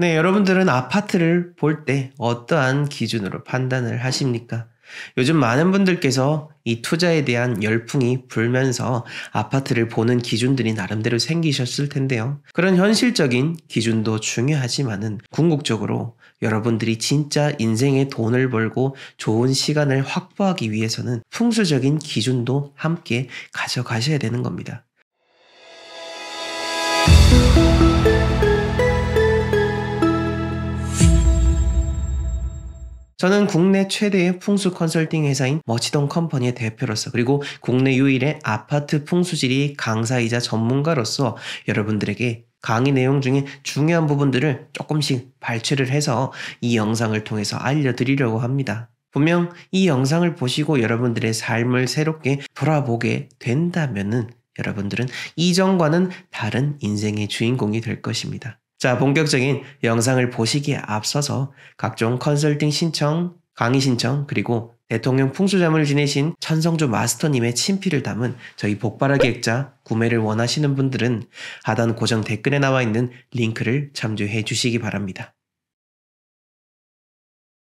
네, 여러분들은 아파트를 볼 때 어떠한 기준으로 판단을 하십니까? 요즘 많은 분들께서 이 투자에 대한 열풍이 불면서 아파트를 보는 기준들이 나름대로 생기셨을 텐데요. 그런 현실적인 기준도 중요하지만은 궁극적으로 여러분들이 진짜 인생에 돈을 벌고 좋은 시간을 확보하기 위해서는 풍수적인 기준도 함께 가져가셔야 되는 겁니다. 저는 국내 최대의 풍수 컨설팅 회사인 머치동 컴퍼니의 대표로서 그리고 국내 유일의 아파트 풍수지리 강사이자 전문가로서 여러분들에게 강의 내용 중에 중요한 부분들을 조금씩 발췌를 해서 이 영상을 통해서 알려드리려고 합니다. 분명 이 영상을 보시고 여러분들의 삶을 새롭게 돌아보게 된다면 여러분들은 이전과는 다른 인생의 주인공이 될 것입니다. 자, 본격적인 영상을 보시기에 앞서서 각종 컨설팅 신청, 강의 신청, 그리고 대통령 풍수잠을 지내신 천성조 마스터님의 친필을 담은 저희 복바라기 액자 구매를 원하시는 분들은 하단 고정 댓글에 나와 있는 링크를 참조해 주시기 바랍니다.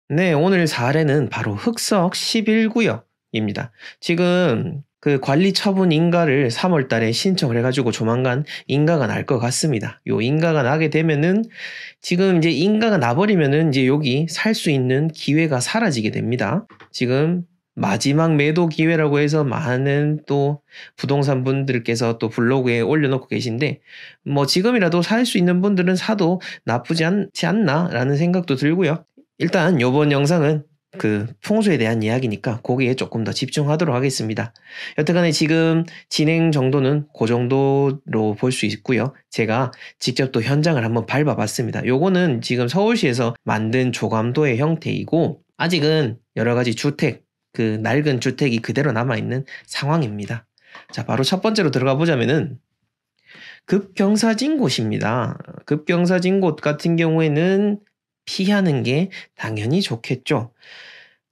네, 오늘 사례는 바로 흑석 11구역입니다. 지금 그 관리 처분 인가를 3월 달에 신청을 해가지고 조만간 인가가 날 것 같습니다. 요 인가가 나게 되면은 지금 이제 인가가 나버리면은 이제 여기 살 수 있는 기회가 사라지게 됩니다. 지금 마지막 매도 기회라고 해서 많은 또 부동산 분들께서 또 블로그에 올려놓고 계신데 뭐 지금이라도 살 수 있는 분들은 사도 나쁘지 않지 않나라는 생각도 들고요. 일단 요번 영상은 그 풍수에 대한 이야기니까 거기에 조금 더 집중하도록 하겠습니다. 여태간에 지금 진행 정도는 그 정도로 볼 수 있고요. 제가 직접 또 현장을 한번 밟아봤습니다. 요거는 지금 서울시에서 만든 조감도의 형태이고 아직은 여러 가지 주택, 그 낡은 주택이 그대로 남아있는 상황입니다. 자, 바로 첫 번째로 들어가 보자면은 급경사진 곳입니다. 급경사진 곳 같은 경우에는 피하는 게 당연히 좋겠죠.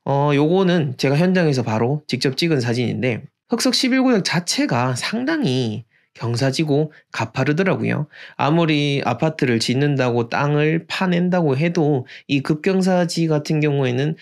어, 요거는 제가 현장에서 바로 직접 찍은 사진인데 흑석 11구역 자체가 상당히 경사지고 가파르더라고요. 아무리 아파트를 짓는다고 땅을 파낸다고 해도 이 급경사지 같은 경우에는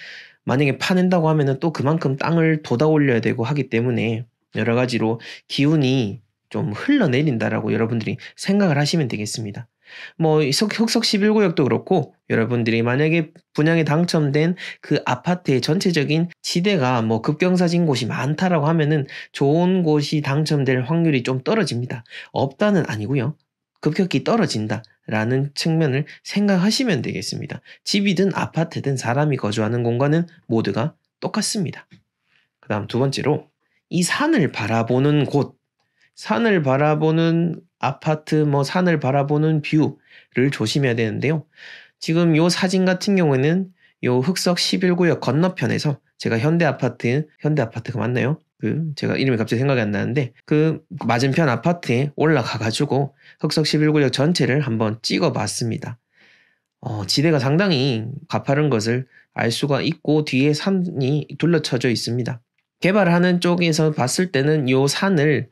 만약에 파낸다고 하면또 그만큼 땅을 돋아 올려야 되고 하기 때문에 여러 가지로 기운이 좀 흘러내린다라고 여러분들이 생각을 하시면 되겠습니다. 뭐 흑석 11구역도 그렇고 여러분들이 만약에 분양에 당첨된 그 아파트의 전체적인 지대가 뭐 급경사진 곳이 많다라고 하면은 좋은 곳이 당첨될 확률이 좀 떨어집니다. 없다는 아니고요. 급격히 떨어진다. 라는 측면을 생각하시면 되겠습니다. 집이든 아파트든 사람이 거주하는 공간은 모두가 똑같습니다. 그 다음 두 번째로 이 산을 바라보는 곳 산을 바라보는 아파트, 뭐 산을 바라보는 뷰를 조심해야 되는데요. 지금 요 사진 같은 경우에는 요 흑석 11구역 건너편에서 제가 현대 아파트, 현대 아파트가 그 맞나요? 그 제가 이름이 갑자기 생각이 안 나는데 그 맞은편 아파트에 올라가 가지고 흑석 11구역 전체를 한번 찍어 봤습니다. 어, 지대가 상당히 가파른 것을 알 수가 있고 뒤에 산이 둘러쳐져 있습니다. 개발하는 쪽에서 봤을 때는 요 산을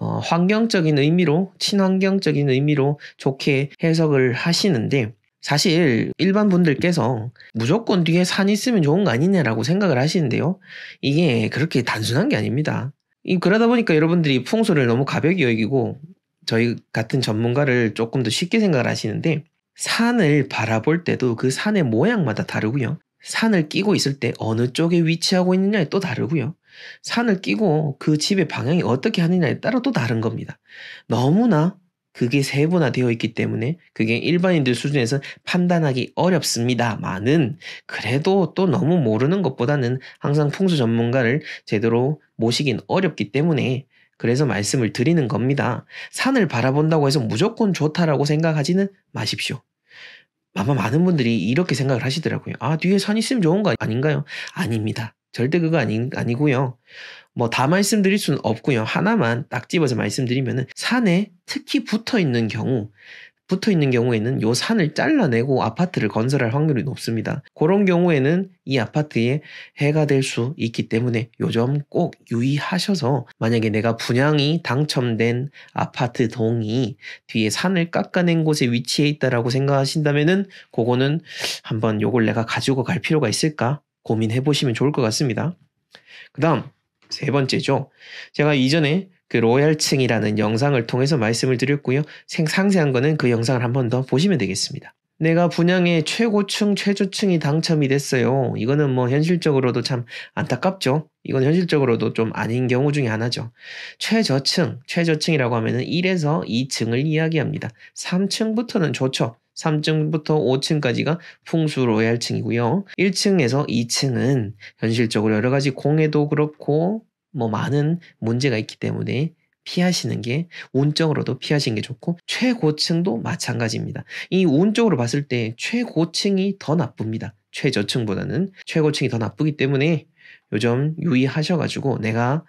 어, 환경적인 의미로 친환경적인 의미로 좋게 해석을 하시는데 사실 일반 분들께서 무조건 뒤에 산 있으면 좋은 거 아니냐라고 생각을 하시는데요. 이게 그렇게 단순한 게 아닙니다. 그러다 보니까 여러분들이 풍수를 너무 가볍게 여기고 저희 같은 전문가를 조금 더 쉽게 생각을 하시는데 산을 바라볼 때도 그 산의 모양마다 다르고요. 산을 끼고 있을 때 어느 쪽에 위치하고 있느냐에 또 다르고요. 산을 끼고 그 집의 방향이 어떻게 하느냐에 따라 또 다른 겁니다. 너무나 그게 세분화되어 있기 때문에 그게 일반인들 수준에서 판단하기 어렵습니다만은 그래도 또 너무 모르는 것보다는 항상 풍수 전문가를 제대로 모시긴 어렵기 때문에 그래서 말씀을 드리는 겁니다. 산을 바라본다고 해서 무조건 좋다라고 생각하지는 마십시오. 아마 많은 분들이 이렇게 생각을 하시더라고요. 아, 뒤에 산 있으면 좋은 거 아닌가요? 아닙니다. 절대 그거 아니, 아니고요. 뭐 다 말씀드릴 수는 없고요. 하나만 딱 집어서 말씀드리면은 산에 특히 붙어 있는 경우 붙어 있는 경우에는 요 산을 잘라내고 아파트를 건설할 확률이 높습니다. 그런 경우에는 이 아파트에 해가 될 수 있기 때문에 요점 꼭 유의하셔서 만약에 내가 분양이 당첨된 아파트 동이 뒤에 산을 깎아낸 곳에 위치해 있다라고 생각하신다면은 그거는 한번 요걸 내가 가지고 갈 필요가 있을까 고민해 보시면 좋을 것 같습니다. 그다음 세 번째죠. 제가 이전에 그 로얄층이라는 영상을 통해서 말씀을 드렸고요. 상세한 거는 그 영상을 한 번 더 보시면 되겠습니다. 내가 분양의 최고층, 최저층이 당첨이 됐어요. 이거는 뭐 현실적으로도 참 안타깝죠. 이건 현실적으로도 좀 아닌 경우 중에 하나죠. 최저층, 최저층이라고 하면은 1에서 2층을 이야기합니다. 3층부터는 좋죠. 3층부터 5층까지가 풍수 로얄층이고요. 1층에서 2층은 현실적으로 여러 가지 공해도 그렇고 뭐 많은 문제가 있기 때문에 피하시는 게 운적으로도 피하시는 게 좋고 최고층도 마찬가지입니다. 이 운적으로 봤을 때 최고층이 더 나쁩니다. 최저층보다는 최고층이 더 나쁘기 때문에 요즘 유의하셔가지고 내가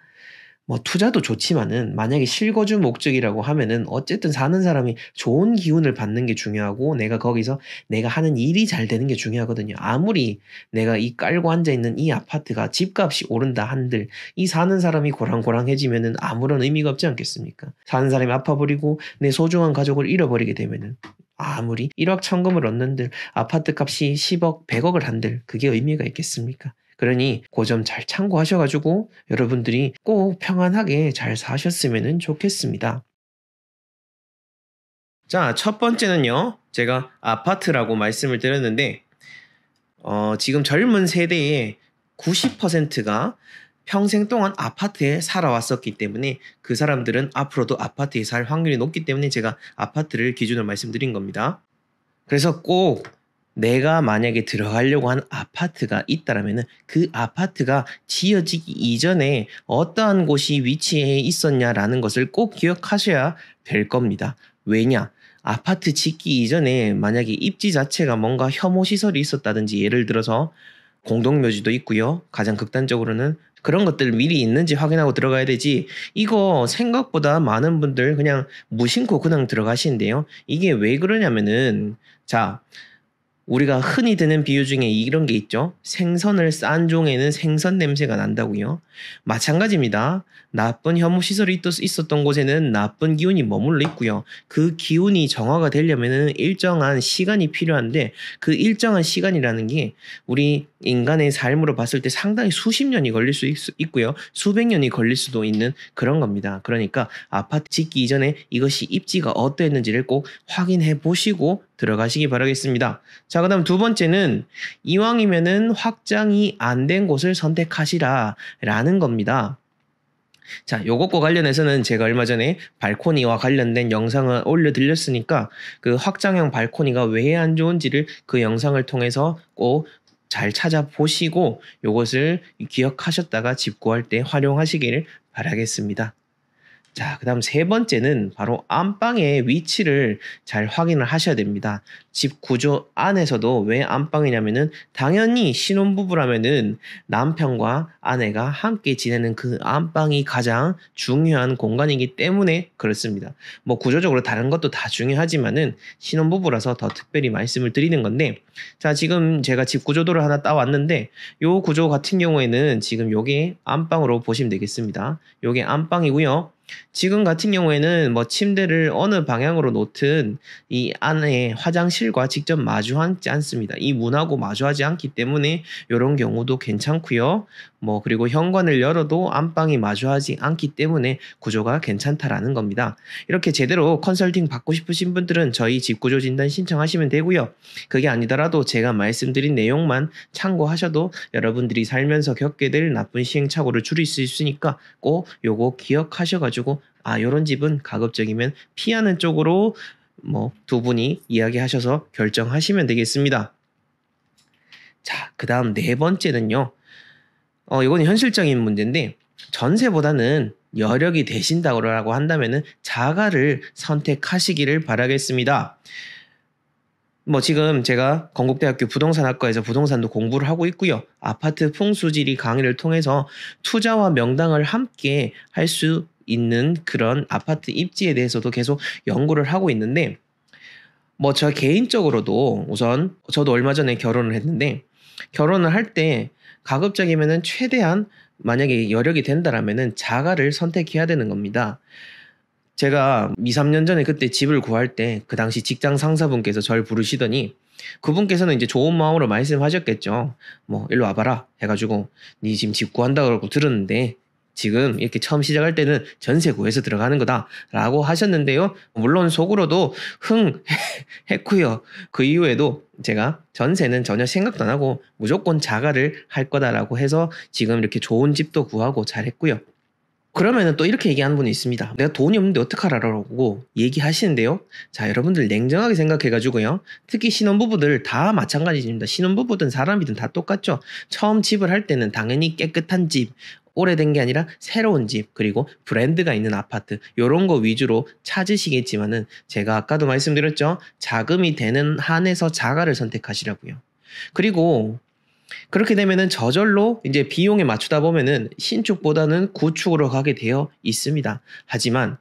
뭐 투자도 좋지만은 만약에 실거주 목적이라고 하면은 어쨌든 사는 사람이 좋은 기운을 받는 게 중요하고 내가 거기서 내가 하는 일이 잘 되는 게 중요하거든요. 아무리 내가 이 깔고 앉아 있는 이 아파트가 집값이 오른다 한들 이 사는 사람이 고랑고랑해지면은 아무런 의미가 없지 않겠습니까? 사는 사람이 아파버리고 내 소중한 가족을 잃어버리게 되면은 아무리 1억 천금을 얻는들 아파트 값이 10억, 100억을 한들 그게 의미가 있겠습니까? 그러니 그 점 잘 참고하셔가지고 여러분들이 꼭 평안하게 잘 사셨으면 좋겠습니다. 자, 첫 번째는요. 제가 아파트라고 말씀을 드렸는데 어, 지금 젊은 세대의 90%가 평생 동안 아파트에 살아왔었기 때문에 그 사람들은 앞으로도 아파트에 살 확률이 높기 때문에 제가 아파트를 기준으로 말씀드린 겁니다. 그래서 꼭 내가 만약에 들어가려고 한 아파트가 있다라면은 그 아파트가 지어지기 이전에 어떠한 곳이 위치해 있었냐라는 것을 꼭 기억하셔야 될 겁니다. 왜냐? 아파트 짓기 이전에 만약에 입지 자체가 뭔가 혐오 시설이 있었다든지 예를 들어서 공동묘지도 있고요. 가장 극단적으로는 그런 것들 미리 있는지 확인하고 들어가야 되지. 이거 생각보다 많은 분들 그냥 무심코 그냥 들어가시는데요. 이게 왜 그러냐면은 자, 우리가 흔히 드는 비유 중에 이런 게 있죠. 생선을 싼 종에는 생선 냄새가 난다고요. 마찬가지입니다. 나쁜 혐오 시설이 있었던 곳에는 나쁜 기운이 머물러 있고요. 그 기운이 정화가 되려면 일정한 시간이 필요한데 그 일정한 시간이라는 게 우리 인간의 삶으로 봤을 때 상당히 수십 년이 걸릴 수 있, 있고요. 수백 년이 걸릴 수도 있는 그런 겁니다. 그러니까 아파트 짓기 이전에 이것이 입지가 어떠했는지를 꼭 확인해 보시고 들어가시기 바라겠습니다. 자, 그 다음 두 번째는 이왕이면은 확장이 안 된 곳을 선택하시라 라는 겁니다. 자, 요것과 관련해서는 제가 얼마 전에 발코니와 관련된 영상을 올려드렸으니까 그 확장형 발코니가 왜 안 좋은지를 그 영상을 통해서 꼭 잘 찾아보시고 요것을 기억하셨다가 집 구할 때 활용하시길 바라겠습니다. 자, 그 다음 세 번째는 바로 안방의 위치를 잘 확인을 하셔야 됩니다. 집 구조 안에서도 왜 안방이냐면은 당연히 신혼부부라면은 남편과 아내가 함께 지내는 그 안방이 가장 중요한 공간이기 때문에 그렇습니다. 뭐 구조적으로 다른 것도 다 중요하지만은 신혼부부라서 더 특별히 말씀을 드리는 건데 자, 지금 제가 집 구조도를 하나 따왔는데 요 구조 같은 경우에는 지금 요게 안방으로 보시면 되겠습니다. 요게 안방이고요. 지금 같은 경우에는 뭐 침대를 어느 방향으로 놓든 이 안에 화장실과 직접 마주하지 않습니다. 이 문하고 마주하지 않기 때문에 이런 경우도 괜찮고요. 뭐 그리고 현관을 열어도 안방이 마주하지 않기 때문에 구조가 괜찮다라는 겁니다. 이렇게 제대로 컨설팅 받고 싶으신 분들은 저희 집구조 진단 신청하시면 되고요. 그게 아니더라도 제가 말씀드린 내용만 참고하셔도 여러분들이 살면서 겪게 될 나쁜 시행착오를 줄일 수 있으니까 꼭 요거 기억하셔가지고 아 요런 집은 가급적이면 피하는 쪽으로 뭐 두 분이 이야기하셔서 결정하시면 되겠습니다. 자, 그 다음 네 번째는요. 어, 이건 현실적인 문제인데 전세보다는 여력이 되신다고 한다면 자가를 선택하시기를 바라겠습니다. 뭐 지금 제가 건국대학교 부동산학과에서 부동산도 공부를 하고 있고요. 아파트 풍수지리 강의를 통해서 투자와 명당을 함께 할 수 있는 그런 아파트 입지에 대해서도 계속 연구를 하고 있는데 뭐저 개인적으로도 우선 저도 얼마 전에 결혼을 했는데 결혼을 할때 가급적이면은 최대한 만약에 여력이 된다라면은 자가를 선택해야 되는 겁니다. 제가 2, 3년 전에 그때 집을 구할 때 그 당시 직장 상사분께서 저를 부르시더니 그분께서는 이제 좋은 마음으로 말씀하셨겠죠. 뭐 일로 와봐라 해가지고 니 지금 집 구한다 그러고 들었는데 지금 이렇게 처음 시작할 때는 전세 구해서 들어가는 거다라고 하셨는데요. 물론 속으로도 흥 했고요. 그 이후에도 제가 전세는 전혀 생각도 안 하고 무조건 자가를 할 거다라고 해서 지금 이렇게 좋은 집도 구하고 잘했고요. 그러면은 또 이렇게 얘기하는 분이 있습니다. 내가 돈이 없는데 어떡하라라고 얘기하시는데요. 자, 여러분들 냉정하게 생각해가지고요. 특히 신혼부부들 다 마찬가지입니다. 신혼부부든 사람이든 다 똑같죠. 처음 집을 할 때는 당연히 깨끗한 집, 오래된 게 아니라 새로운 집 그리고 브랜드가 있는 아파트 이런 거 위주로 찾으시겠지만은 제가 아까도 말씀드렸죠 자금이 되는 한에서 자가를 선택하시라고요. 그리고 그렇게 되면은 저절로 이제 비용에 맞추다 보면은 신축보다는 구축으로 가게 되어 있습니다. 하지만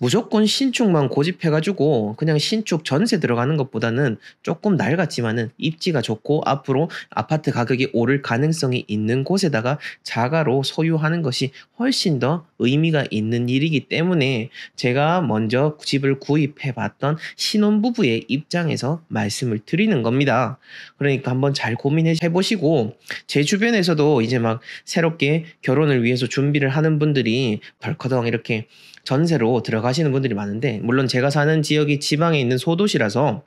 무조건 신축만 고집해가지고 그냥 신축 전세 들어가는 것보다는 조금 낡았지만은 입지가 좋고 앞으로 아파트 가격이 오를 가능성이 있는 곳에다가 자가로 소유하는 것이 훨씬 더 의미가 있는 일이기 때문에 제가 먼저 집을 구입해 봤던 신혼부부의 입장에서 말씀을 드리는 겁니다. 그러니까 한번 잘 고민해 보시고 있고 제 주변에서도 이제 막 새롭게 결혼을 위해서 준비를 하는 분들이 벌커덩 이렇게 전세로 들어가시는 분들이 많은데 물론 제가 사는 지역이 지방에 있는 소도시라서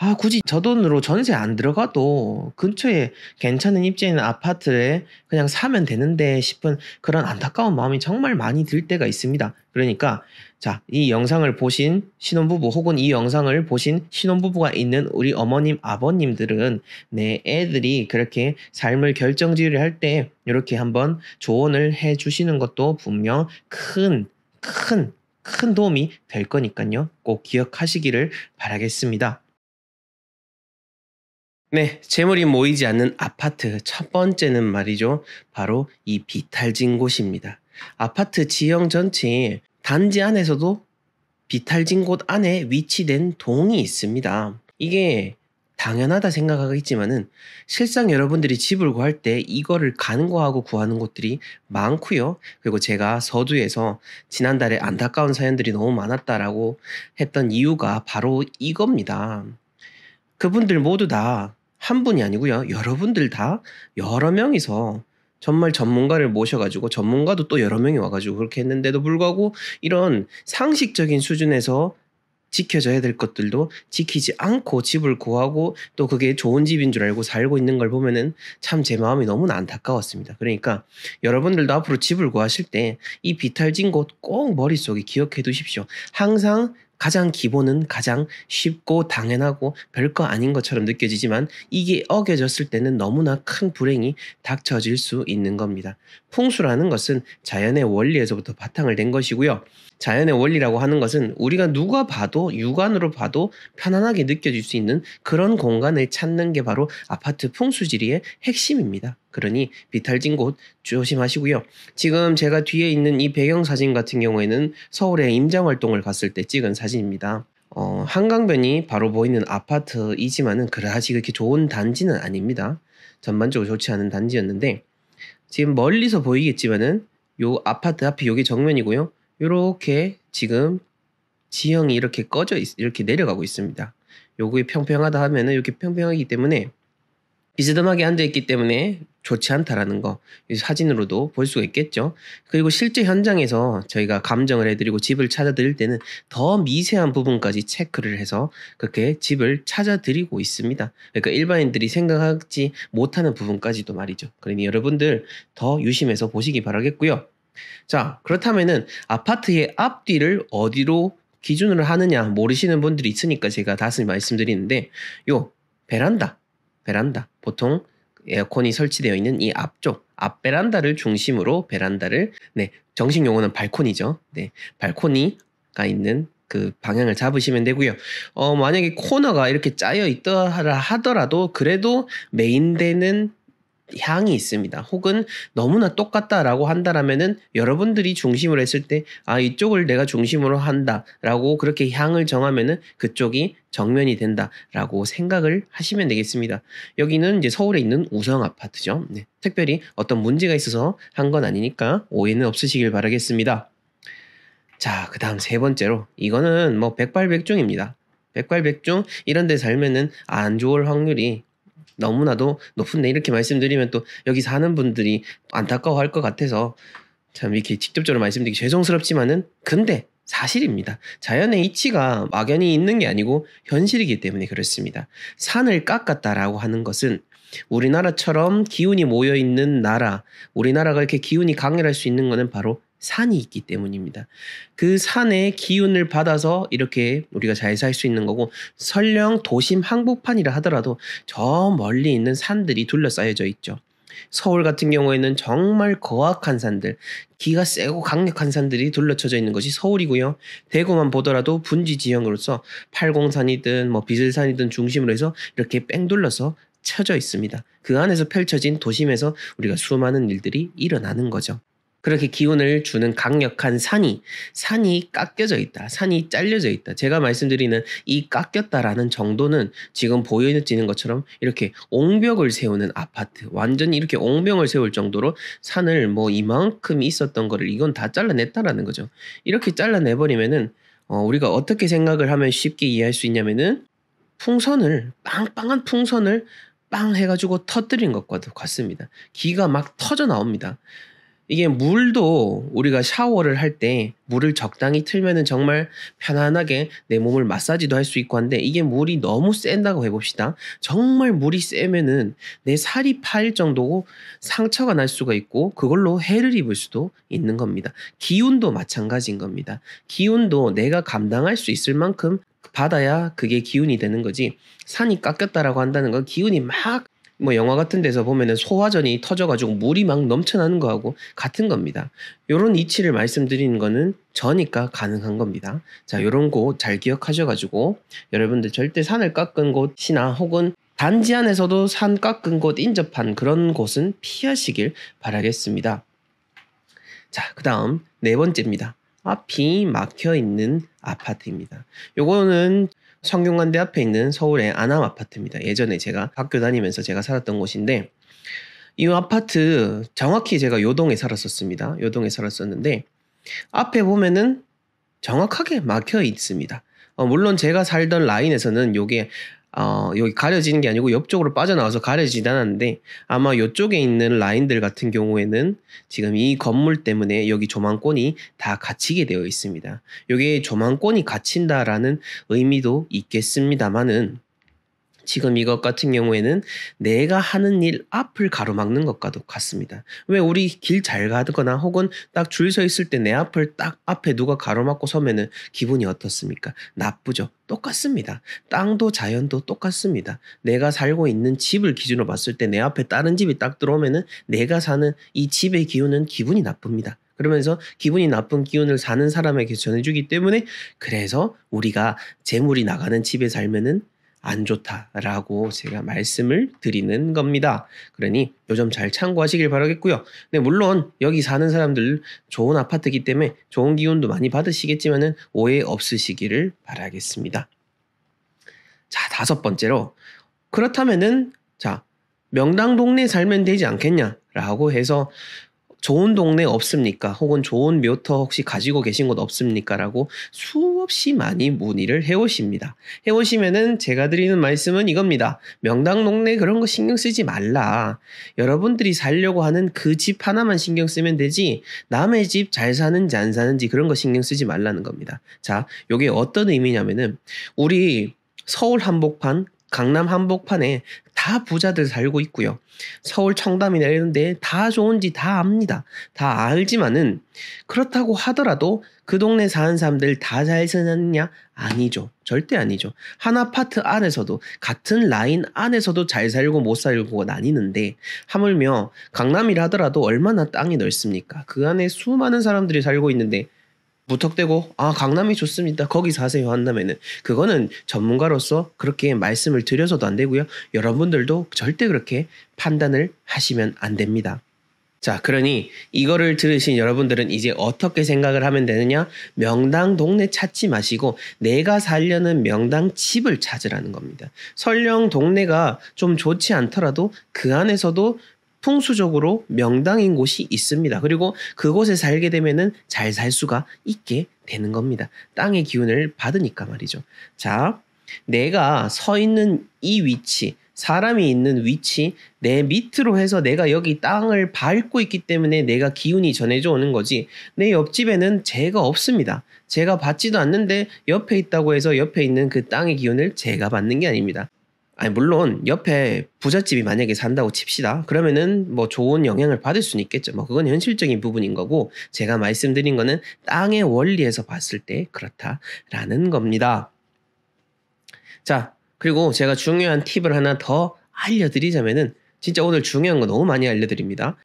아, 굳이 저 돈으로 전세 안 들어가도 근처에 괜찮은 입지에 있는 아파트를 그냥 사면 되는데 싶은 그런 안타까운 마음이 정말 많이 들 때가 있습니다. 그러니까, 자, 이 영상을 보신 신혼부부 혹은 이 영상을 보신 신혼부부가 있는 우리 어머님, 아버님들은 내 애들이 그렇게 삶을 결정지으려 할때 이렇게 한번 조언을 해 주시는 것도 분명 큰, 큰, 큰 도움이 될 거니까요. 꼭 기억하시기를 바라겠습니다. 네, 재물이 모이지 않는 아파트 첫 번째는 말이죠. 바로 이 비탈진 곳입니다. 아파트 지형 전체 단지 안에서도 비탈진 곳 안에 위치된 동이 있습니다. 이게 당연하다 생각하겠지만은 실상 여러분들이 집을 구할 때 이거를 가는 거하고 구하는 곳들이 많고요. 그리고 제가 서두에서 지난달에 안타까운 사연들이 너무 많았다라고 했던 이유가 바로 이겁니다. 그분들 모두 다한 분이 아니고요. 여러분들 다 여러 명이서 정말 전문가를 모셔가지고 전문가도 또 여러 명이 와가지고 그렇게 했는데도 불구하고 이런 상식적인 수준에서 지켜져야 될 것들도 지키지 않고 집을 구하고 또 그게 좋은 집인 줄 알고 살고 있는 걸 보면은 참 제 마음이 너무나 안타까웠습니다. 그러니까 여러분들도 앞으로 집을 구하실 때 이 비탈진 곳 꼭 머릿속에 기억해 두십시오. 항상 가장 기본은 가장 쉽고 당연하고 별거 아닌 것처럼 느껴지지만 이게 어겨졌을 때는 너무나 큰 불행이 닥쳐질 수 있는 겁니다. 풍수라는 것은 자연의 원리에서부터 바탕을 낸 것이고요. 자연의 원리라고 하는 것은 우리가 누가 봐도 육안으로 봐도 편안하게 느껴질 수 있는 그런 공간을 찾는 게 바로 아파트 풍수지리의 핵심입니다. 그러니 비탈진 곳 조심하시고요. 지금 제가 뒤에 있는 이 배경 사진 같은 경우에는 서울의 임장 활동을 갔을 때 찍은 사진입니다. 어, 한강변이 바로 보이는 아파트이지만은 그다지 그렇게 좋은 단지는 아닙니다. 전반적으로 좋지 않은 단지였는데 지금 멀리서 보이겠지만은 요 아파트 앞이 여기 정면이고요. 이렇게 지금 지형이 이렇게 꺼져 있, 이렇게 내려가고 있습니다. 요게 평평하다 하면은 이렇게 평평하기 때문에 비스듬하게 앉아 있기 때문에 좋지 않다라는 거 사진으로도 볼 수가 있겠죠. 그리고 실제 현장에서 저희가 감정을 해드리고 집을 찾아드릴 때는 더 미세한 부분까지 체크를 해서 그렇게 집을 찾아드리고 있습니다. 그러니까 일반인들이 생각하지 못하는 부분까지도 말이죠. 그러니 여러분들 더 유심해서 보시기 바라겠고요. 자, 그렇다면은 아파트의 앞뒤를 어디로 기준으로 하느냐 모르시는 분들이 있으니까 제가 다시 말씀드리는데 요 베란다, 베란다 보통 에어컨이 설치되어 있는 이 앞쪽 앞 베란다를 중심으로 베란다를 네 정식 용어는 발코니죠. 네 발코니가 있는 그 방향을 잡으시면 되고요. 어 만약에 코너가 이렇게 짜여 있더라 하더라도 그래도 메인되는 향이 있습니다. 혹은 너무나 똑같다라고 한다라면은 여러분들이 중심으로 했을 때 아 이쪽을 내가 중심으로 한다라고 그렇게 향을 정하면은 그쪽이 정면이 된다라고 생각을 하시면 되겠습니다. 여기는 이제 서울에 있는 우성 아파트죠. 네. 특별히 어떤 문제가 있어서 한 건 아니니까 오해는 없으시길 바라겠습니다. 자, 그 다음 세 번째로 이거는 뭐 백발백중입니다. 백발백중 이런 데 살면은 안 좋을 확률이 너무나도 높은데 이렇게 말씀드리면 또 여기 사는 분들이 안타까워할 것 같아서 참 이렇게 직접적으로 말씀드리기 죄송스럽지만은 근데 사실입니다. 자연의 이치가 막연히 있는 게 아니고 현실이기 때문에 그렇습니다. 산을 깎았다라고 하는 것은 우리나라처럼 기운이 모여 있는 나라, 우리나라가 이렇게 기운이 강렬할 수 있는 것은 바로 산이 있기 때문입니다. 그 산의 기운을 받아서 이렇게 우리가 잘 살 수 있는 거고 설령 도심 항복판이라 하더라도 저 멀리 있는 산들이 둘러싸여져 있죠. 서울 같은 경우에는 정말 거악한 산들, 기가 세고 강력한 산들이 둘러쳐져 있는 것이 서울이고요. 대구만 보더라도 분지 지형으로서 팔공산이든 뭐 비슬산이든 중심으로 해서 이렇게 뺑 둘러서 쳐져 있습니다. 그 안에서 펼쳐진 도심에서 우리가 수많은 일들이 일어나는 거죠. 그렇게 기운을 주는 강력한 산이 산이 깎여져 있다. 산이 잘려져 있다. 제가 말씀드리는 이 깎였다라는 정도는 지금 보여지는 것처럼 이렇게 옹벽을 세우는 아파트 완전히 이렇게 옹벽을 세울 정도로 산을 뭐 이만큼 있었던 거를 이건 다 잘라냈다라는 거죠. 이렇게 잘라내버리면은 어, 우리가 어떻게 생각을 하면 쉽게 이해할 수 있냐면은 풍선을 빵빵한 풍선을 빵 해가지고 터뜨린 것과도 같습니다. 기가 막 터져 나옵니다. 이게 물도 우리가 샤워를 할 때 물을 적당히 틀면은 정말 편안하게 내 몸을 마사지도 할 수 있고 한데 이게 물이 너무 센다고 해봅시다. 정말 물이 세면은 내 살이 파일 정도고 상처가 날 수가 있고 그걸로 해를 입을 수도 있는 겁니다. 기운도 마찬가지인 겁니다. 기운도 내가 감당할 수 있을 만큼 받아야 그게 기운이 되는 거지 산이 깎였다라고 한다는 건 기운이 막뭐 영화 같은 데서 보면은 소화전이 터져가지고 물이 막 넘쳐나는 거하고 같은 겁니다. 요런 이치를 말씀드리는 거는 저니까 가능한 겁니다. 자, 요런 거잘 기억하셔가지고 여러분들 절대 산을 깎은 곳이나 혹은 단지 안에서도 산 깎은 곳 인접한 그런 곳은 피하시길 바라겠습니다. 자, 그 다음 네 번째입니다. 앞이 막혀 있는 아파트입니다. 요거는 성균관대 앞에 있는 서울의 아남 아파트입니다. 예전에 제가 학교 다니면서 제가 살았던 곳인데 이 아파트 정확히 제가 요동에 살았었습니다. 요동에 살았었는데 앞에 보면은 정확하게 막혀 있습니다. 어, 물론 제가 살던 라인에서는 요게 어, 여기 가려지는 게 아니고 옆쪽으로 빠져나와서 가려지진 않았는데 아마 이쪽에 있는 라인들 같은 경우에는 지금 이 건물 때문에 여기 조망권이 다 갇히게 되어 있습니다. 여기에 조망권이 갇힌다라는 의미도 있겠습니다만은 지금 이것 같은 경우에는 내가 하는 일 앞을 가로막는 것과도 같습니다. 왜 우리 길 잘 가거나 혹은 딱 줄 서 있을 때 내 앞을 딱 앞에 누가 가로막고 서면은 기분이 어떻습니까? 나쁘죠. 똑같습니다. 땅도 자연도 똑같습니다. 내가 살고 있는 집을 기준으로 봤을 때 내 앞에 다른 집이 딱 들어오면은 내가 사는 이 집의 기운은 기분이 나쁩니다. 그러면서 기분이 나쁜 기운을 사는 사람에게 전해주기 때문에 그래서 우리가 재물이 나가는 집에 살면은 안 좋다라고 제가 말씀을 드리는 겁니다. 그러니 요점 잘 참고하시길 바라겠고요. 네, 물론 여기 사는 사람들 좋은 아파트이기 때문에 좋은 기운도 많이 받으시겠지만 오해 없으시기를 바라겠습니다. 자, 다섯 번째로 그렇다면은 자, 명당 동네 에 살면 되지 않겠냐라고 해서 좋은 동네 없습니까? 혹은 좋은 묘터 혹시 가지고 계신 곳 없습니까? 라고 수없이 많이 문의를 해오십니다. 해오시면은 제가 드리는 말씀은 이겁니다. 명당 동네 그런 거 신경 쓰지 말라. 여러분들이 살려고 하는 그 집 하나만 신경 쓰면 되지 남의 집 잘 사는지 안 사는지 그런 거 신경 쓰지 말라는 겁니다. 자, 요게 어떤 의미냐면은 우리 서울 한복판 강남 한복판에 다 부자들 살고 있고요. 서울 청담이내 이런 데다 좋은지 다 압니다. 다 알지만은 그렇다고 하더라도 그 동네 사는 사람들 다 잘 사느냐? 아니죠. 절대 아니죠. 한 아파트 안에서도 같은 라인 안에서도 잘 살고 못 살고가 나뉘는데 하물며 강남이라 하더라도 얼마나 땅이 넓습니까? 그 안에 수많은 사람들이 살고 있는데 무턱대고 아 강남이 좋습니다. 거기 사세요 한다면은 그거는 전문가로서 그렇게 말씀을 드려서도 안 되고요. 여러분들도 절대 그렇게 판단을 하시면 안 됩니다. 자, 그러니 이거를 들으신 여러분들은 이제 어떻게 생각을 하면 되느냐? 명당 동네 찾지 마시고 내가 살려는 명당 집을 찾으라는 겁니다. 설령 동네가 좀 좋지 않더라도 그 안에서도 풍수적으로 명당인 곳이 있습니다. 그리고 그곳에 살게 되면은 잘 살 수가 있게 되는 겁니다. 땅의 기운을 받으니까 말이죠. 자, 내가 서 있는 이 위치, 사람이 있는 위치, 내 밑으로 해서 내가 여기 땅을 밟고 있기 때문에 내가 기운이 전해져 오는 거지. 내 옆집에는 제가 없습니다. 제가 받지도 않는데 옆에 있다고 해서 옆에 있는 그 땅의 기운을 제가 받는 게 아닙니다. 아니 물론 옆에 부잣집이 만약에 산다고 칩시다. 그러면은 뭐 좋은 영향을 받을 수는 있겠죠. 뭐 그건 현실적인 부분인 거고 제가 말씀드린 거는 땅의 원리에서 봤을 때 그렇다라는 겁니다. 자, 그리고 제가 중요한 팁을 하나 더 알려드리자면은 진짜 오늘 중요한 거 너무 많이 알려드립니다.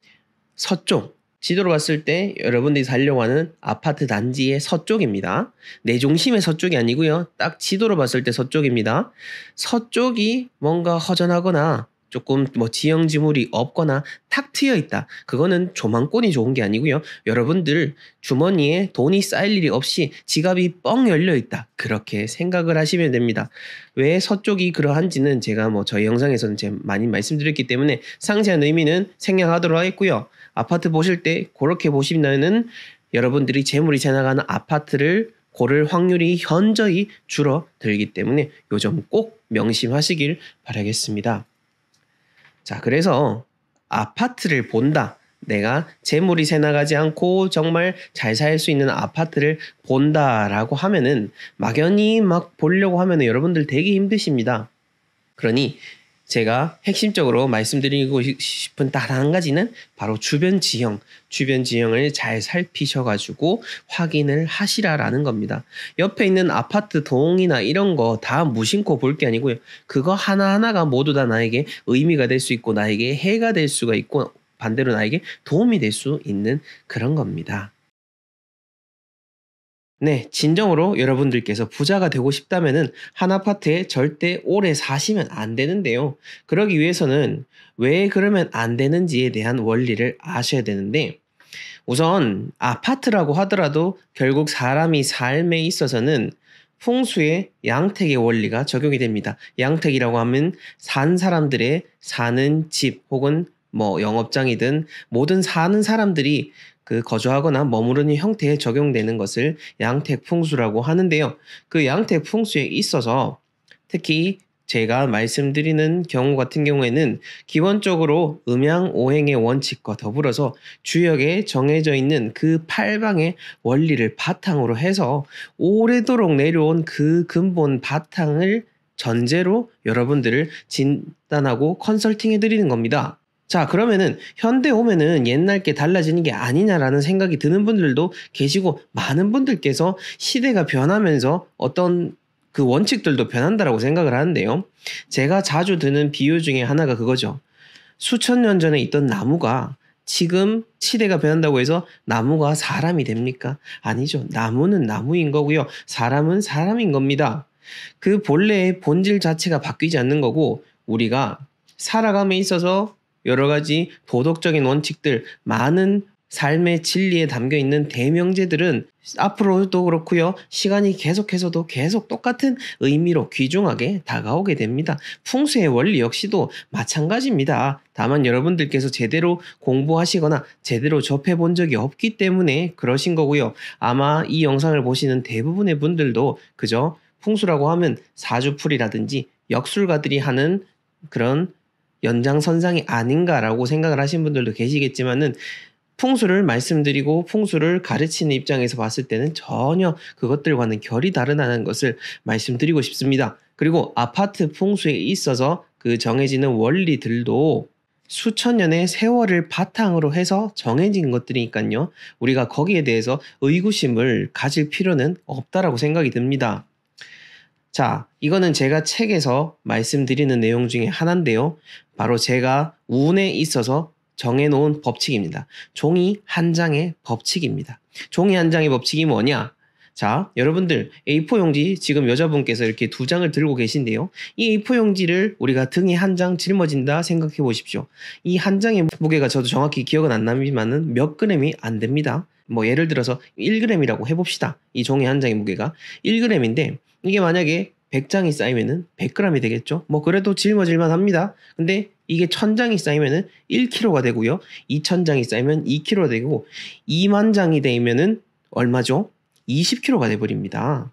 서쪽, 지도로 봤을 때 여러분들이 살려고 하는 아파트 단지의 서쪽입니다. 내 중심의 서쪽이 아니고요. 딱 지도로 봤을 때 서쪽입니다. 서쪽이 뭔가 허전하거나 조금 뭐 지형지물이 없거나 탁 트여 있다. 그거는 조망권이 좋은 게 아니고요. 여러분들 주머니에 돈이 쌓일 일이 없이 지갑이 뻥 열려 있다. 그렇게 생각을 하시면 됩니다. 왜 서쪽이 그러한지는 제가 뭐 저희 영상에서는 많이 말씀드렸기 때문에 상세한 의미는 생략하도록 하겠고요. 아파트 보실 때 그렇게 보시면은 여러분들이 재물이 지나가는 아파트를 고를 확률이 현저히 줄어들기 때문에 요점 꼭 명심하시길 바라겠습니다. 자, 그래서 아파트를 본다. 내가 재물이 새나가지 않고 정말 잘 살 수 있는 아파트를 본다라고 하면은 막연히 막 보려고 하면은 여러분들 되게 힘드십니다. 그러니 제가 핵심적으로 말씀드리고 싶은 딱 한 가지는 바로 주변 지형, 주변 지형을 잘 살피셔가지고 확인을 하시라라는 겁니다. 옆에 있는 아파트 동이나 이런 거 다 무심코 볼 게 아니고요. 그거 하나하나가 모두 다 나에게 의미가 될 수 있고 나에게 해가 될 수가 있고 반대로 나에게 도움이 될 수 있는 그런 겁니다. 네, 진정으로 여러분들께서 부자가 되고 싶다면한 아파트에 절대 오래 사시면 안 되는데요. 그러기 위해서는 왜 그러면 안 되는지에 대한 원리를 아셔야 되는데, 우선 아파트라고 하더라도 결국 사람이 삶에 있어서는 풍수의 양택의 원리가 적용이 됩니다. 양택이라고 하면 산 사람들의 사는 집 혹은 뭐 영업장이든 모든 사는 사람들이 그 거주하거나 머무르는 형태에 적용되는 것을 양택풍수라고 하는데요. 그 양택풍수에 있어서 특히 제가 말씀드리는 경우 같은 경우에는 기본적으로 음양 오행의 원칙과 더불어서 주역에 정해져 있는 그 팔방의 원리를 바탕으로 해서 오래도록 내려온 그 근본 바탕을 전제로 여러분들을 진단하고 컨설팅해 드리는 겁니다. 자, 그러면은 현대 오면은 옛날 게 달라지는 게 아니냐라는 생각이 드는 분들도 계시고 많은 분들께서 시대가 변하면서 어떤 그 원칙들도 변한다라고 생각을 하는데요. 제가 자주 드는 비유 중에 하나가 그거죠. 수천 년 전에 있던 나무가 지금 시대가 변한다고 해서 나무가 사람이 됩니까? 아니죠. 나무는 나무인 거고요. 사람은 사람인 겁니다. 그 본래의 본질 자체가 바뀌지 않는 거고 우리가 살아감에 있어서 여러 가지 도덕적인 원칙들, 많은 삶의 진리에 담겨 있는 대명제들은 앞으로도 그렇고요. 시간이 계속해서도 계속 똑같은 의미로 귀중하게 다가오게 됩니다. 풍수의 원리 역시도 마찬가지입니다. 다만 여러분들께서 제대로 공부하시거나 제대로 접해 본 적이 없기 때문에 그러신 거고요. 아마 이 영상을 보시는 대부분의 분들도 그저 풍수라고 하면 사주풀이라든지 역술가들이 하는 그런 연장선상이 아닌가라고 생각을 하신 분들도 계시겠지만은 풍수를 말씀드리고 풍수를 가르치는 입장에서 봤을 때는 전혀 그것들과는 결이 다르다는 것을 말씀드리고 싶습니다. 그리고 아파트 풍수에 있어서 그 정해지는 원리들도 수천 년의 세월을 바탕으로 해서 정해진 것들이니까요. 우리가 거기에 대해서 의구심을 가질 필요는 없다라고 생각이 듭니다. 자, 이거는 제가 책에서 말씀드리는 내용 중에 하나인데요. 바로 제가 운에 있어서 정해놓은 법칙입니다. 종이 한 장의 법칙입니다. 종이 한 장의 법칙이 뭐냐? 자, 여러분들 A4 용지 지금 여자분께서 이렇게 두 장을 들고 계신데요. 이 A4 용지를 우리가 등에 한 장 짊어진다 생각해 보십시오. 이 한 장의 무게가 저도 정확히 기억은 안 나지만은 몇 그램이 안 됩니다. 뭐 예를 들어서 1g이라고 해봅시다. 이 종이 한 장의 무게가 1g인데 이게 만약에 100장이 쌓이면 100g이 되겠죠. 뭐 그래도 짊어질만 합니다. 근데 이게 1000장이 쌓이면 1kg가 되고요. 2000장이 쌓이면 2kg가 되고 2만 장이 되면 얼마죠? 20kg가 돼 버립니다.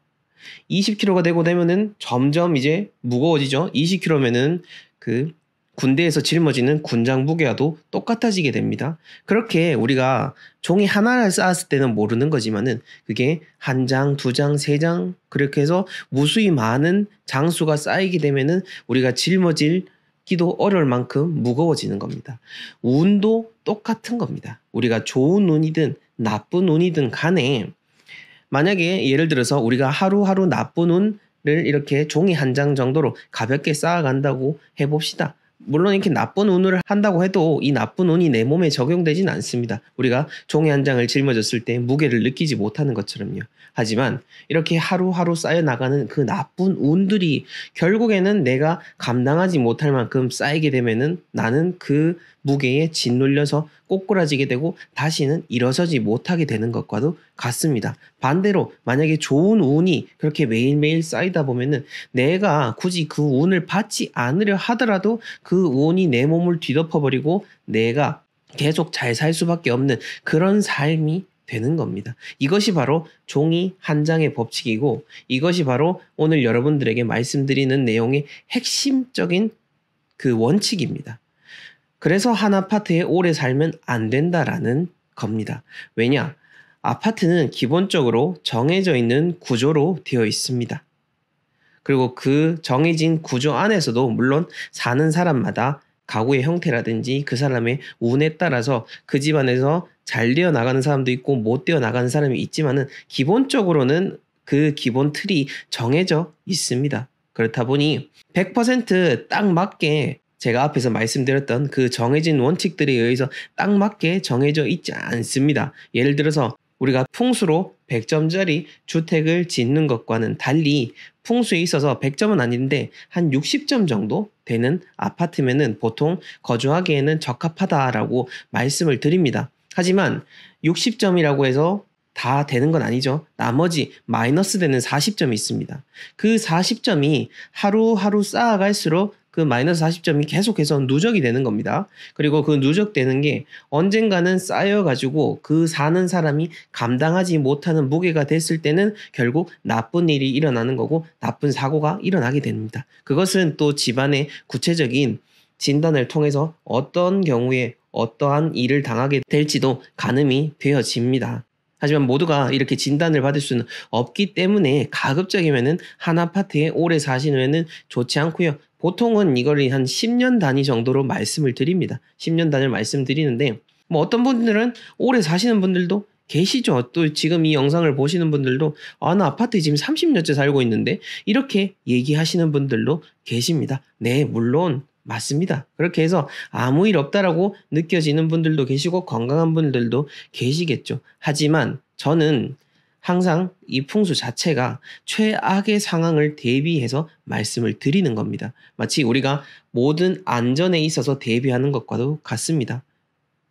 20kg가 되고 되면 점점 이제 무거워지죠. 20kg면은 그 군대에서 짊어지는 군장 무게와도 똑같아지게 됩니다. 그렇게 우리가 종이 하나를 쌓았을 때는 모르는 거지만은 그게 한 장, 두 장, 세 장, 그렇게 해서 무수히 많은 장수가 쌓이게 되면은 우리가 짊어질 기도 어려울 만큼 무거워지는 겁니다. 운도 똑같은 겁니다. 우리가 좋은 운이든 나쁜 운이든 간에 만약에 예를 들어서 우리가 하루하루 나쁜 운을 이렇게 종이 한 장 정도로 가볍게 쌓아간다고 해봅시다. 물론 이렇게 나쁜 운을 한다고 해도 이 나쁜 운이 내 몸에 적용되진 않습니다. 우리가 종이 한 장을 짊어졌을 때 무게를 느끼지 못하는 것처럼요. 하지만 이렇게 하루하루 쌓여나가는 그 나쁜 운들이 결국에는 내가 감당하지 못할 만큼 쌓이게 되면은 나는 그 무게에 짓눌려서 꼬꾸라지게 되고 다시는 일어서지 못하게 되는 것과도 같습니다. 반대로 만약에 좋은 운이 그렇게 매일매일 쌓이다 보면은 내가 굳이 그 운을 받지 않으려 하더라도 그 운이 내 몸을 뒤덮어버리고 내가 계속 잘 살 수밖에 없는 그런 삶이 되는 겁니다. 이것이 바로 종이 한 장의 법칙이고 이것이 바로 오늘 여러분들에게 말씀드리는 내용의 핵심적인 그 원칙입니다. 그래서 한 아파트에 오래 살면 안 된다라는 겁니다. 왜냐? 아파트는 기본적으로 정해져 있는 구조로 되어 있습니다. 그리고 그 정해진 구조 안에서도 물론 사는 사람마다 가구의 형태라든지 그 사람의 운에 따라서 그 집안에서 잘 뛰어나가는 사람도 있고 못 뛰어나가는 사람이 있지만은 기본적으로는 그 기본 틀이 정해져 있습니다. 그렇다 보니 100%딱 맞게 제가 앞에서 말씀드렸던 그 정해진 원칙들에 의해서 딱 맞게 정해져 있지 않습니다. 예를 들어서 우리가 풍수로 100점짜리 주택을 짓는 것과는 달리 풍수에 있어서 100점은 아닌데 한 60점 정도 되는 아파트면은 보통 거주하기에는 적합하다라고 말씀을 드립니다. 하지만 60점이라고 해서 다 되는 건 아니죠. 나머지 마이너스 되는 40점이 있습니다. 그 40점이 하루하루 쌓아갈수록 그 마이너스 40점이 계속해서 누적이 되는 겁니다. 그리고 그 누적되는 게 언젠가는 쌓여가지고 그 사는 사람이 감당하지 못하는 무게가 됐을 때는 결국 나쁜 일이 일어나는 거고 나쁜 사고가 일어나게 됩니다. 그것은 또 집안의 구체적인 진단을 통해서 어떤 경우에 어떠한 일을 당하게 될지도 가늠이 되어집니다. 하지만 모두가 이렇게 진단을 받을 수는 없기 때문에 가급적이면은 한 아파트에 오래 사신 후에는 좋지 않고요. 보통은 이걸 한 10년 단위 정도로 말씀을 드립니다. 10년 단위를 말씀드리는데 뭐 어떤 분들은 오래 사시는 분들도 계시죠. 또 지금 이 영상을 보시는 분들도 아, 나 아파트에 지금 30년째 살고 있는데 이렇게 얘기하시는 분들도 계십니다. 네, 물론 맞습니다. 그렇게 해서 아무 일 없다라고 느껴지는 분들도 계시고 건강한 분들도 계시겠죠. 하지만 저는 항상 이 풍수 자체가 최악의 상황을 대비해서 말씀을 드리는 겁니다. 마치 우리가 모든 안전에 있어서 대비하는 것과도 같습니다.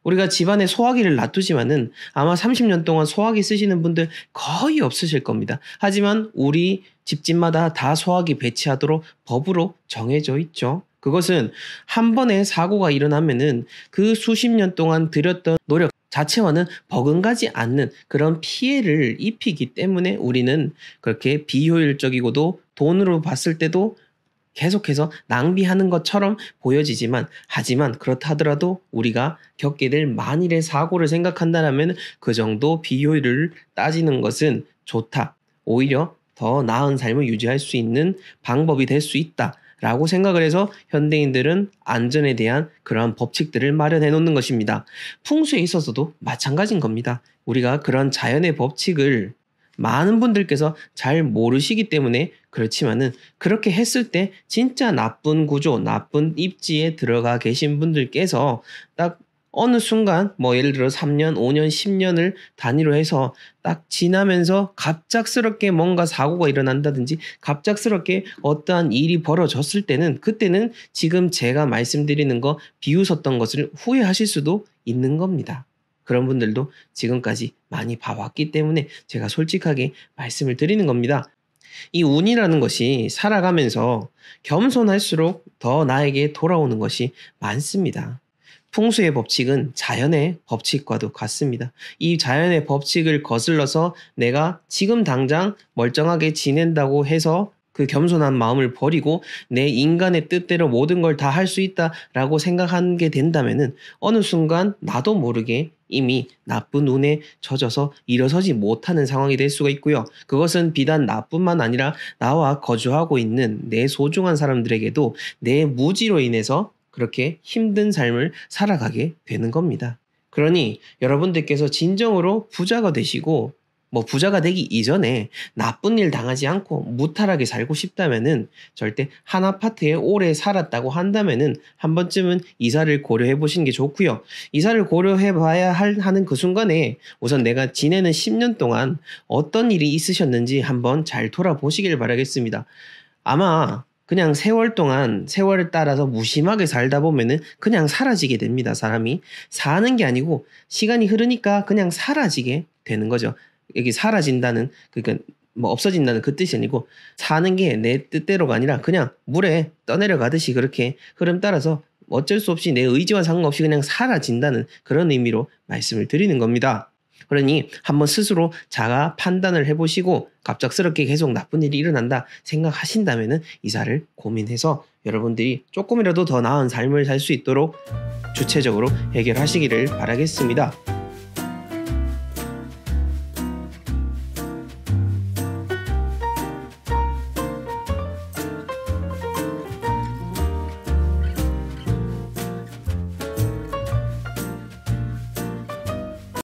우리가 집안에 소화기를 놔두지만은 아마 30년 동안 소화기 쓰시는 분들 거의 없으실 겁니다. 하지만 우리 집집마다 다 소화기 배치하도록 법으로 정해져 있죠. 그것은 한 번의 사고가 일어나면은 그 수십 년 동안 들였던 노력 자체와는 버금가지 않는 그런 피해를 입히기 때문에 우리는 그렇게 비효율적이고도 돈으로 봤을 때도 계속해서 낭비하는 것처럼 보여지지만 하지만 그렇다 하더라도 우리가 겪게 될 만일의 사고를 생각한다면 그 정도 비효율을 따지는 것은 좋다. 오히려 더 나은 삶을 유지할 수 있는 방법이 될 수 있다. 라고 생각을 해서 현대인들은 안전에 대한 그러한 법칙들을 마련해 놓는 것입니다. 풍수에 있어서도 마찬가지인 겁니다. 우리가 그런 자연의 법칙을 많은 분들께서 잘 모르시기 때문에 그렇지만은 그렇게 했을 때 진짜 나쁜 구조, 나쁜 입지에 들어가 계신 분들께서 딱 어느 순간 뭐 예를 들어 3년, 5년, 10년을 단위로 해서 딱 지나면서 갑작스럽게 뭔가 사고가 일어난다든지 갑작스럽게 어떠한 일이 벌어졌을 때는 그때는 지금 제가 말씀드리는 거 비웃었던 것을 후회하실 수도 있는 겁니다. 그런 분들도 지금까지 많이 봐왔기 때문에 제가 솔직하게 말씀을 드리는 겁니다. 이 운이라는 것이 살아가면서 겸손할수록 더 나에게 돌아오는 것이 많습니다. 풍수의 법칙은 자연의 법칙과도 같습니다. 이 자연의 법칙을 거슬러서 내가 지금 당장 멀쩡하게 지낸다고 해서 그 겸손한 마음을 버리고 내 인간의 뜻대로 모든 걸 다 할 수 있다라고 생각한 게 된다면은 어느 순간 나도 모르게 이미 나쁜 운에 젖어서 일어서지 못하는 상황이 될 수가 있고요. 그것은 비단 나뿐만 아니라 나와 거주하고 있는 내 소중한 사람들에게도 내 무지로 인해서 그렇게 힘든 삶을 살아가게 되는 겁니다. 그러니 여러분들께서 진정으로 부자가 되시고 뭐 부자가 되기 이전에 나쁜 일 당하지 않고 무탈하게 살고 싶다면은 절대 한 아파트에 오래 살았다고 한다면은 한 번쯤은 이사를 고려해 보시는게 좋고요. 이사를 고려해 봐야 할 하는 그 순간에 우선 내가 지내는 10년 동안 어떤 일이 있으셨는지 한번 잘 돌아보시길 바라겠습니다. 아마 그냥 세월 동안 세월을 따라서 무심하게 살다 보면은 그냥 사라지게 됩니다. 사람이 사는 게 아니고 시간이 흐르니까 그냥 사라지게 되는 거죠. 여기 사라진다는 그러니까 뭐 없어진다는 그 뜻이 아니고 사는 게 내 뜻대로가 아니라 그냥 물에 떠내려가듯이 그렇게 흐름 따라서 어쩔 수 없이 내 의지와 상관없이 그냥 사라진다는 그런 의미로 말씀을 드리는 겁니다. 그러니 한번 스스로 자가 판단을 해보시고 갑작스럽게 계속 나쁜 일이 일어난다 생각하신다면 이사를 고민해서 여러분들이 조금이라도 더 나은 삶을 살 수 있도록 주체적으로 해결하시기를 바라겠습니다.